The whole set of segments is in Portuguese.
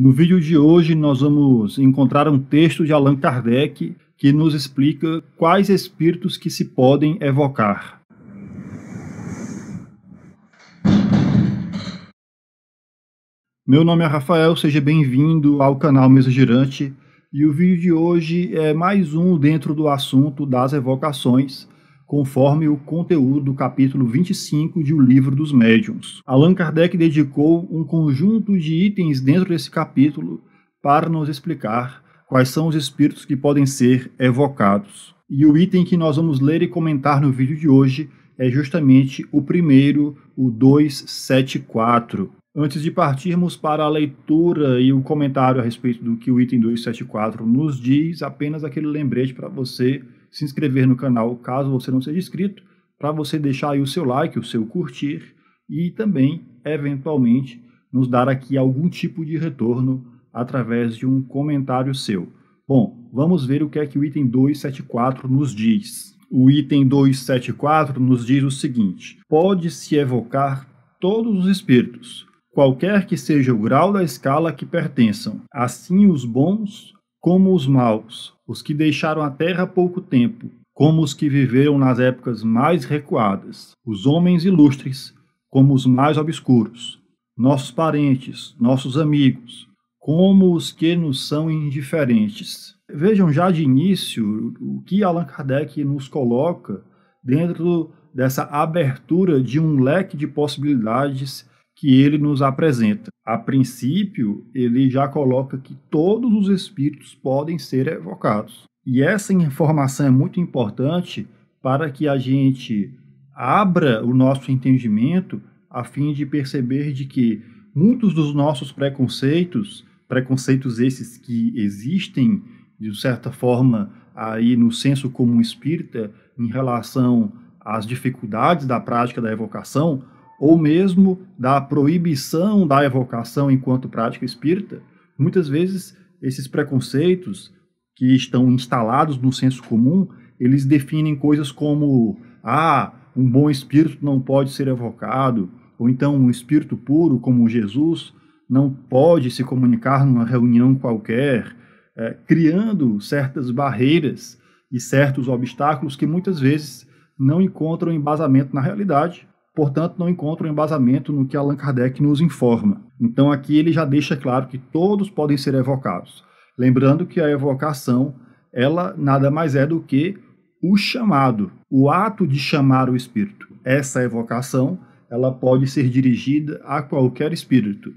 No vídeo de hoje, nós vamos encontrar um texto de Allan Kardec que nos explica quais espíritos que se podem evocar. Meu nome é Rafael, seja bem-vindo ao canal Mesa Girante e o vídeo de hoje é mais um dentro do assunto das evocações conforme o conteúdo do capítulo 25 de O Livro dos Médiuns. Allan Kardec dedicou um conjunto de itens dentro desse capítulo para nos explicar quais são os espíritos que podem ser evocados. E o item que nós vamos ler e comentar no vídeo de hoje é justamente o primeiro, o 274. Antes de partirmos para a leitura e o comentário a respeito do que o item 274 nos diz, apenas aquele lembrete para você se inscrever no canal caso você não seja inscrito, para você deixar aí o seu like, o seu curtir e também, eventualmente, nos dar aqui algum tipo de retorno através de um comentário seu. Bom, vamos ver o que é que o item 274 nos diz. O item 274 nos diz o seguinte: pode-se evocar todos os espíritos, qualquer que seja o grau da escala que pertençam, assim os bons como os maus, os que deixaram a terra há pouco tempo, como os que viveram nas épocas mais recuadas, os homens ilustres, como os mais obscuros, nossos parentes, nossos amigos, como os que nos são indiferentes. Vejam já de início o que Allan Kardec nos coloca dentro dessa abertura de um leque de possibilidades que ele nos apresenta. A princípio, ele já coloca que todos os espíritos podem ser evocados. E essa informação é muito importante para que a gente abra o nosso entendimento a fim de perceber de que muitos dos nossos preconceitos, preconceitos esses que existem de certa forma aí no senso comum espírita em relação às dificuldades da prática da evocação, ou mesmo da proibição da evocação enquanto prática espírita, muitas vezes esses preconceitos que estão instalados no senso comum, eles definem coisas como ah, um bom espírito não pode ser evocado, ou então um espírito puro como Jesus não pode se comunicar numa reunião qualquer, é, criando certas barreiras e certos obstáculos que muitas vezes não encontram embasamento na realidade portanto não encontram embasamento no que Allan Kardec nos informa. Então aqui ele já deixa claro que todos podem ser evocados. Lembrando que a evocação, ela nada mais é do que o chamado, o ato de chamar o espírito. Essa evocação, ela pode ser dirigida a qualquer espírito.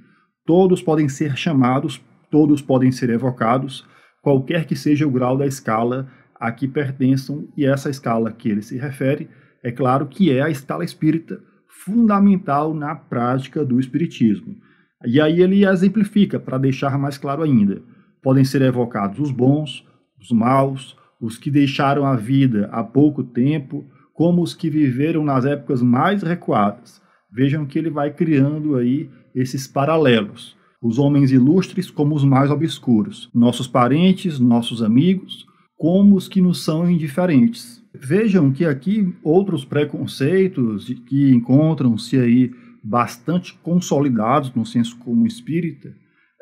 Todos podem ser chamados, todos podem ser evocados, qualquer que seja o grau da escala a que pertençam, e essa escala que ele se refere, é claro que é a escala espírita, fundamental na prática do Espiritismo. E aí ele exemplifica para deixar mais claro ainda. Podem ser evocados os bons, os maus, os que deixaram a vida há pouco tempo, como os que viveram nas épocas mais recuadas. Vejam que ele vai criando aí esses paralelos. Os homens ilustres como os mais obscuros, nossos parentes, nossos amigos, como os que nos são indiferentes. Vejam que aqui outros preconceitos que encontram-se aí bastante consolidados no senso comum espírita,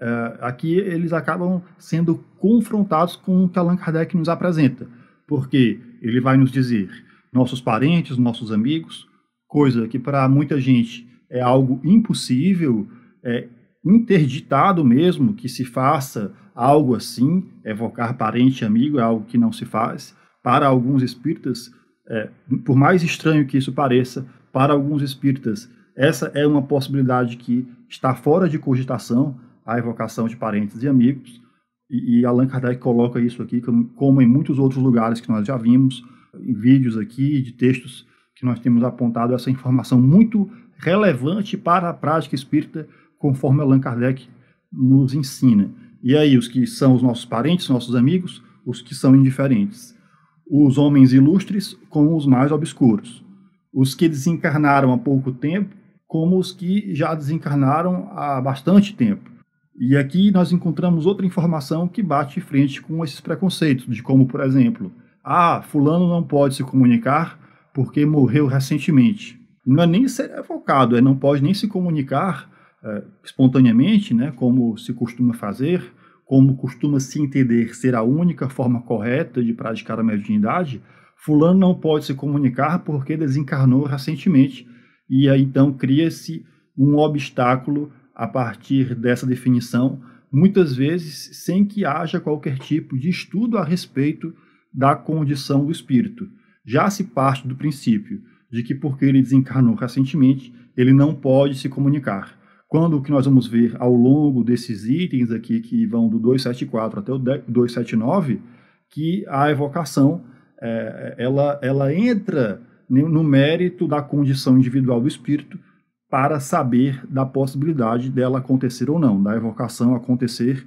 eh, aqui eles acabam sendo confrontados com o que Allan Kardec nos apresenta, porque ele vai nos dizer nossos parentes, nossos amigos, coisa que para muita gente é algo impossível, é interditado mesmo que se faça algo assim, evocar parente e amigo é algo que não se faz. Para alguns espíritas, é, por mais estranho que isso pareça, para alguns espíritas, essa é uma possibilidade que está fora de cogitação, a evocação de parentes e amigos, e, e Allan Kardec coloca isso aqui, como, como em muitos outros lugares que nós já vimos, em vídeos aqui, de textos que nós temos apontado essa informação muito relevante para a prática espírita, conforme Allan Kardec nos ensina. E aí, os que são os nossos parentes, nossos amigos, os que são indiferentes os homens ilustres com os mais obscuros, os que desencarnaram há pouco tempo, como os que já desencarnaram há bastante tempo. E aqui nós encontramos outra informação que bate frente com esses preconceitos, de como, por exemplo, ah, fulano não pode se comunicar porque morreu recentemente. Não é nem ser evocado, é não pode nem se comunicar é, espontaneamente, né, como se costuma fazer, como costuma se entender ser a única forma correta de praticar a mediunidade, fulano não pode se comunicar porque desencarnou recentemente, e aí então cria-se um obstáculo a partir dessa definição, muitas vezes sem que haja qualquer tipo de estudo a respeito da condição do espírito. Já se parte do princípio de que porque ele desencarnou recentemente, ele não pode se comunicar. Quando o que nós vamos ver ao longo desses itens aqui, que vão do 274 até o 279, que a evocação é, ela, ela entra no mérito da condição individual do espírito para saber da possibilidade dela acontecer ou não, da evocação acontecer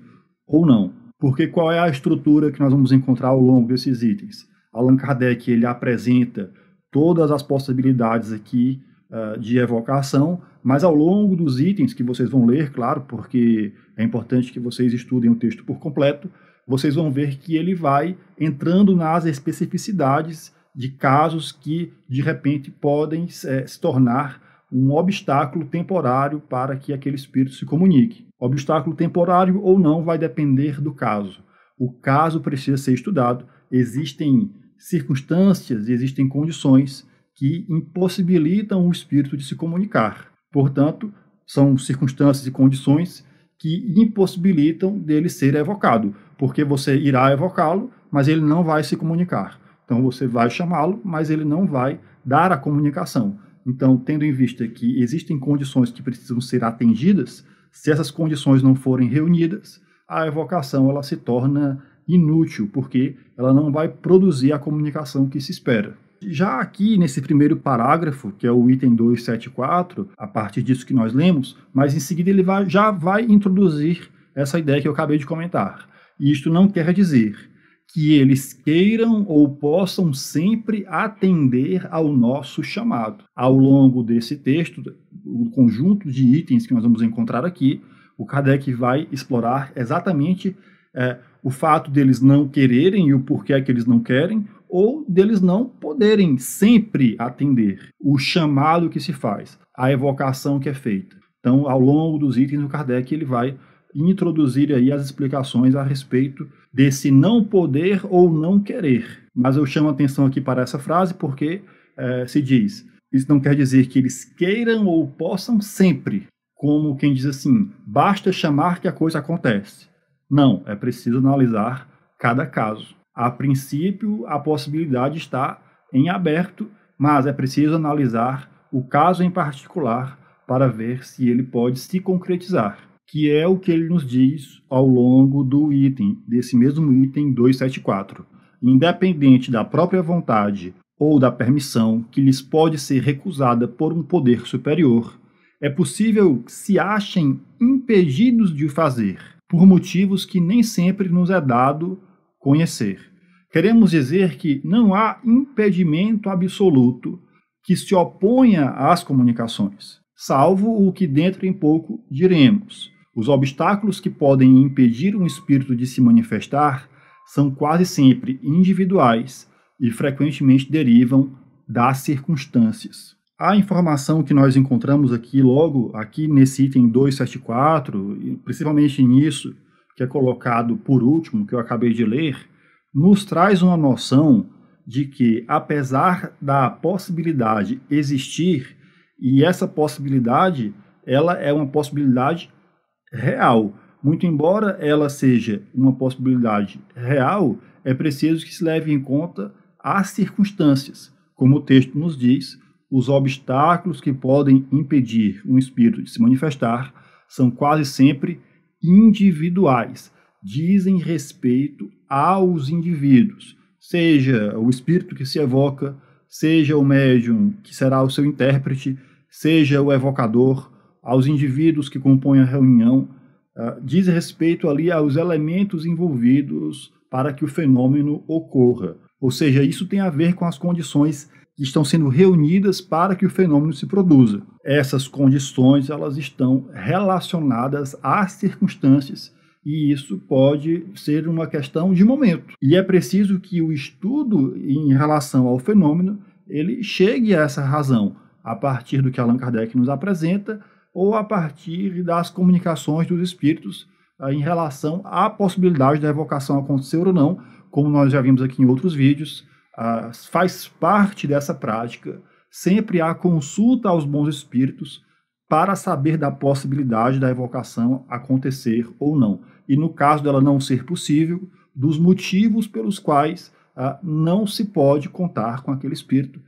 ou não. Porque qual é a estrutura que nós vamos encontrar ao longo desses itens? Allan Kardec ele apresenta todas as possibilidades aqui eh, de evocação, mas ao longo dos itens que vocês vão ler, claro, porque é importante que vocês estudem o texto por completo, vocês vão ver que ele vai entrando nas especificidades de casos que, de repente, podem é, se tornar um obstáculo temporário para que aquele espírito se comunique. Obstáculo temporário ou não vai depender do caso. O caso precisa ser estudado, existem circunstâncias, existem condições que impossibilitam o espírito de se comunicar. Portanto, são circunstâncias e condições que impossibilitam dele ser evocado, porque você irá evocá-lo, mas ele não vai se comunicar. Então você vai chamá-lo, mas ele não vai dar a comunicação. Então, tendo em vista que existem condições que precisam ser atendidas, se essas condições não forem reunidas, a evocação ela se torna inútil, porque ela não vai produzir a comunicação que se espera. Já aqui nesse primeiro parágrafo, que é o item 274, a partir disso que nós lemos, mas em seguida ele vai, já vai introduzir essa ideia que eu acabei de comentar. E isto não quer dizer que eles queiram ou possam sempre atender ao nosso chamado. Ao longo desse texto, o conjunto de itens que nós vamos encontrar aqui, o Kardec vai explorar exatamente é, o fato deles não quererem e o porquê que eles não querem, ou deles não poderem sempre atender o chamado que se faz, a evocação que é feita. Então, ao longo dos itens do Kardec, ele vai introduzir aí as explicações a respeito desse não poder ou não querer. Mas eu chamo atenção aqui para essa frase porque é, se diz: isso não quer dizer que eles queiram ou possam sempre, como quem diz assim, basta chamar que a coisa acontece. Não, é preciso analisar cada caso. A princípio, a possibilidade está em aberto, mas é preciso analisar o caso em particular para ver se ele pode se concretizar, que é o que ele nos diz ao longo do item, desse mesmo item 274. Independente da própria vontade ou da permissão que lhes pode ser recusada por um poder superior, é possível que se achem impedidos de o fazer, por motivos que nem sempre nos é dado conhecer. Queremos dizer que não há impedimento absoluto que se oponha às comunicações, salvo o que dentro em pouco diremos. Os obstáculos que podem impedir um espírito de se manifestar são quase sempre individuais e frequentemente derivam das circunstâncias. A informação que nós encontramos aqui, logo aqui nesse item 274, principalmente nisso, que é colocado por último, que eu acabei de ler, nos traz uma noção de que, apesar da possibilidade existir, e essa possibilidade, ela é uma possibilidade real. Muito embora ela seja uma possibilidade real, é preciso que se leve em conta as circunstâncias. Como o texto nos diz, os obstáculos que podem impedir um espírito de se manifestar são quase sempre individuais, dizem respeito aos indivíduos, seja o espírito que se evoca, seja o médium que será o seu intérprete, seja o evocador, aos indivíduos que compõem a reunião, uh, diz respeito ali aos elementos envolvidos para que o fenômeno ocorra. Ou seja, isso tem a ver com as condições que estão sendo reunidas para que o fenômeno se produza. Essas condições elas estão relacionadas às circunstâncias e isso pode ser uma questão de momento. E é preciso que o estudo em relação ao fenômeno ele chegue a essa razão a partir do que Allan Kardec nos apresenta ou a partir das comunicações dos espíritos ah, em relação à possibilidade da evocação acontecer ou não, como nós já vimos aqui em outros vídeos, ah, faz parte dessa prática. Sempre há consulta aos bons espíritos para saber da possibilidade da evocação acontecer ou não. E no caso dela não ser possível, dos motivos pelos quais ah, não se pode contar com aquele espírito,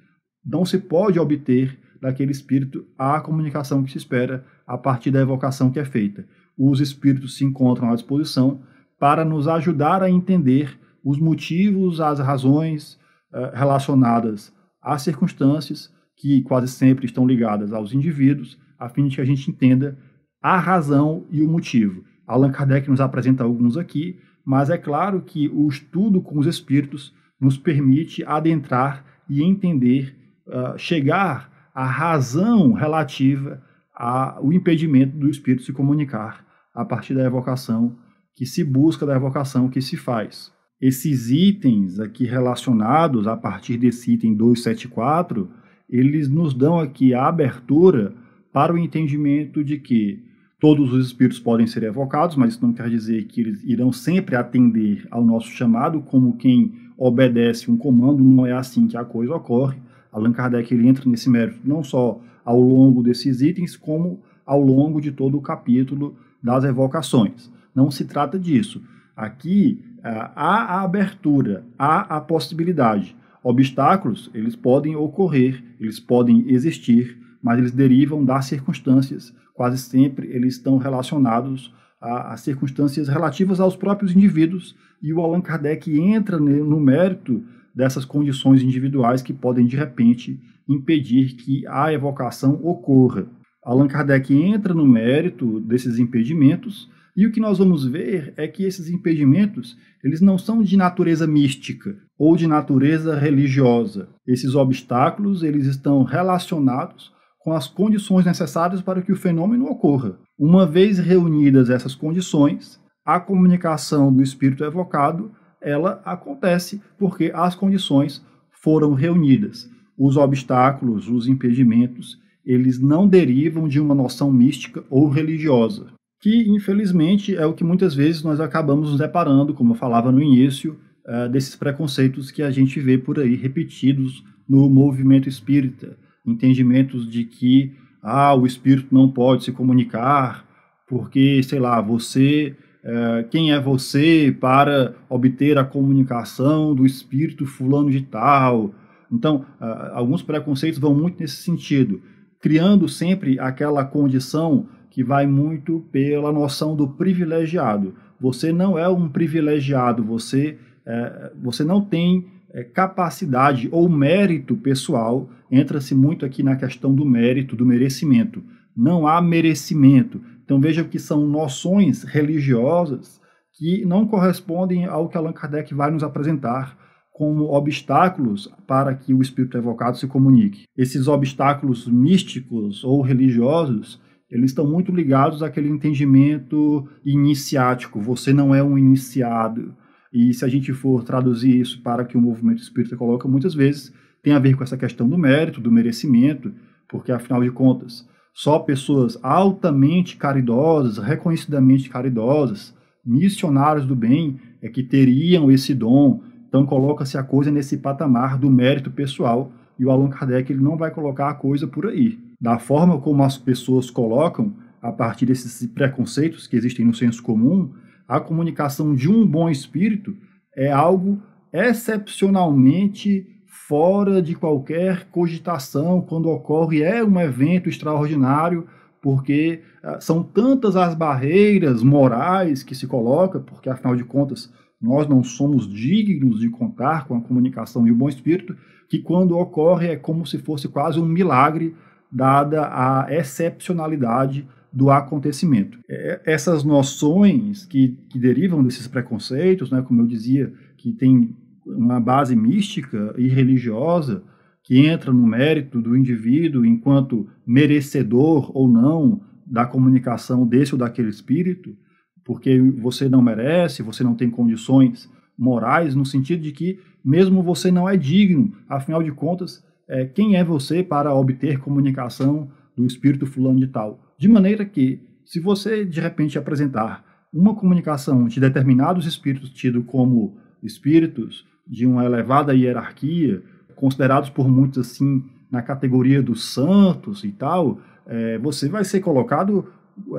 não se pode obter daquele espírito a comunicação que se espera a partir da evocação que é feita. Os espíritos se encontram à disposição para nos ajudar a entender os motivos, as razões, eh, relacionadas às circunstâncias, que quase sempre estão ligadas aos indivíduos, a fim de que a gente entenda a razão e o motivo. Allan Kardec nos apresenta alguns aqui, mas é claro que o estudo com os espíritos nos permite adentrar e entender, uh, chegar à razão relativa ao impedimento do espírito se comunicar a partir da evocação que se busca, da evocação que se faz esses itens aqui relacionados a partir desse item 274, eles nos dão aqui a abertura para o entendimento de que todos os espíritos podem ser evocados, mas isso não quer dizer que eles irão sempre atender ao nosso chamado, como quem obedece um comando, não é assim que a coisa ocorre. Allan Kardec ele entra nesse mérito não só ao longo desses itens, como ao longo de todo o capítulo das evocações. Não se trata disso. Aqui é, há a abertura, há a possibilidade. Obstáculos, eles podem ocorrer, eles podem existir, mas eles derivam das circunstâncias. Quase sempre eles estão relacionados a, circunstâncias relativas aos próprios indivíduos, e o Allan Kardec entra no mérito dessas condições individuais que podem, de repente, impedir que a evocação ocorra. Allan Kardec entra no mérito desses impedimentos e o que nós vamos ver é que esses impedimentos, eles não são de natureza mística ou de natureza religiosa. Esses obstáculos, eles estão relacionados com as condições necessárias para que o fenômeno ocorra. Uma vez reunidas essas condições, a comunicação do espírito evocado, ela acontece porque as condições foram reunidas. Os obstáculos, os impedimentos, eles não derivam de uma noção mística ou religiosa que infelizmente é o que muitas vezes nós acabamos nos deparando, como eu falava no início, uh, desses preconceitos que a gente vê por aí repetidos no movimento espírita. Entendimentos de que ah, o espírito não pode se comunicar, porque, sei lá, você, eh, quem é você para obter a comunicação do espírito fulano de tal? Então, uh, alguns preconceitos vão muito nesse sentido, criando sempre aquela condição que vai muito pela noção do privilegiado. Você não é um privilegiado, você, é, você não tem é, capacidade ou mérito pessoal. Entra-se muito aqui na questão do mérito, do merecimento. Não há merecimento. Então veja que são noções religiosas que não correspondem ao que Allan Kardec vai nos apresentar como obstáculos para que o espírito evocado se comunique. Esses obstáculos místicos ou religiosos eles estão muito ligados àquele entendimento iniciático. Você não é um iniciado. E se a gente for traduzir isso para que o movimento espírita coloca muitas vezes, tem a ver com essa questão do mérito, do merecimento, porque afinal de contas, só pessoas altamente caridosas, reconhecidamente caridosas, missionários do bem, é que teriam esse dom. Então coloca-se a coisa nesse patamar do mérito pessoal, e o Allan Kardec ele não vai colocar a coisa por aí da forma como as pessoas colocam, a partir desses preconceitos que existem no senso comum, a comunicação de um bom espírito é algo excepcionalmente fora de qualquer cogitação quando ocorre é um evento extraordinário porque ah, são tantas as barreiras morais que se coloca porque afinal de contas nós não somos dignos de contar com a comunicação e o bom espírito que quando ocorre é como se fosse quase um milagre dada a excepcionalidade do acontecimento. É, essas noções que, que derivam desses preconceitos, né, como eu dizia, que tem uma base mística e religiosa, que entra no mérito do indivíduo enquanto merecedor ou não da comunicação desse ou daquele espírito, porque você não merece, você não tem condições morais, no sentido de que mesmo você não é digno, afinal de contas, é, quem é você para obter comunicação do espírito fulano de tal. De maneira que, se você de repente apresentar uma comunicação de determinados espíritos tido como espíritos de uma elevada hierarquia, considerados por muitos assim na categoria dos santos e tal, é, você vai ser colocado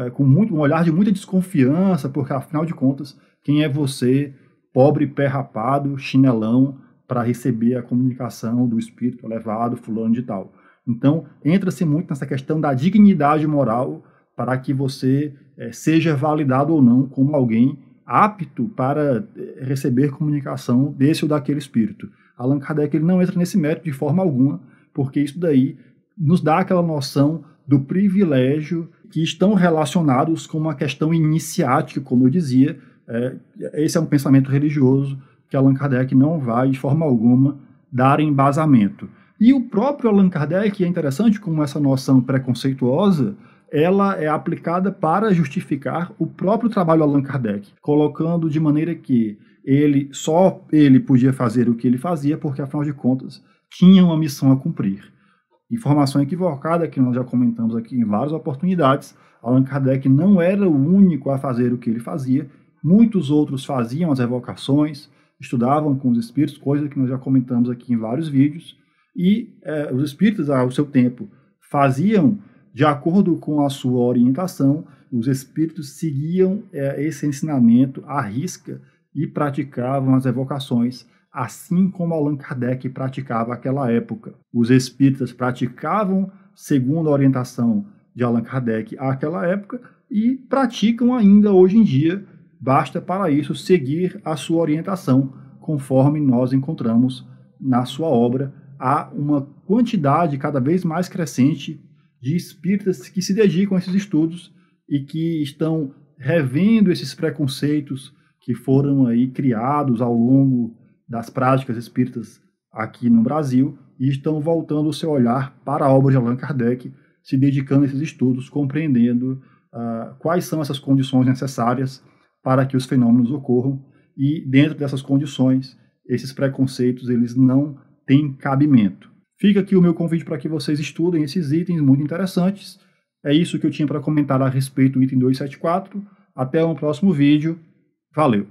é, com muito, um olhar de muita desconfiança, porque afinal de contas, quem é você, pobre, pé rapado, chinelão, para receber a comunicação do espírito elevado, fulano de tal. Então, entra-se muito nessa questão da dignidade moral para que você é, seja validado ou não como alguém apto para eh, receber comunicação desse ou daquele espírito. Allan Kardec ele não entra nesse mérito de forma alguma, porque isso daí nos dá aquela noção do privilégio que estão relacionados com uma questão iniciática, como eu dizia. É, esse é um pensamento religioso que Allan Kardec não vai, de forma alguma, dar embasamento. E o próprio Allan Kardec, é interessante como essa noção preconceituosa, ela é aplicada para justificar o próprio trabalho Allan Kardec, colocando de maneira que ele só ele podia fazer o que ele fazia, porque afinal de contas tinha uma missão a cumprir. Informação equivocada que nós já comentamos aqui em várias oportunidades, Allan Kardec não era o único a fazer o que ele fazia, muitos outros faziam as revocações, estudavam com os espíritos, coisa que nós já comentamos aqui em vários vídeos, e eh, os espíritos, ao seu tempo, faziam de acordo com a sua orientação, os espíritos seguiam eh, esse ensinamento à risca e praticavam as evocações, assim como Allan Kardec praticava aquela época. Os espíritas praticavam, segundo a orientação de Allan Kardec àquela época, e praticam ainda hoje em dia basta para isso seguir a sua orientação, conforme nós encontramos na sua obra. Há uma quantidade cada vez mais crescente de espíritas que se dedicam a esses estudos e que estão revendo esses preconceitos que foram aí criados ao longo das práticas espíritas aqui no Brasil e estão voltando o seu olhar para a obra de Allan Kardec, se dedicando a esses estudos, compreendendo uh, quais são essas condições necessárias para que os fenômenos ocorram e dentro dessas condições, esses preconceitos eles não têm cabimento. Fica aqui o meu convite para que vocês estudem esses itens muito interessantes. É isso que eu tinha para comentar a respeito do item 274. Até um próximo vídeo. Valeu!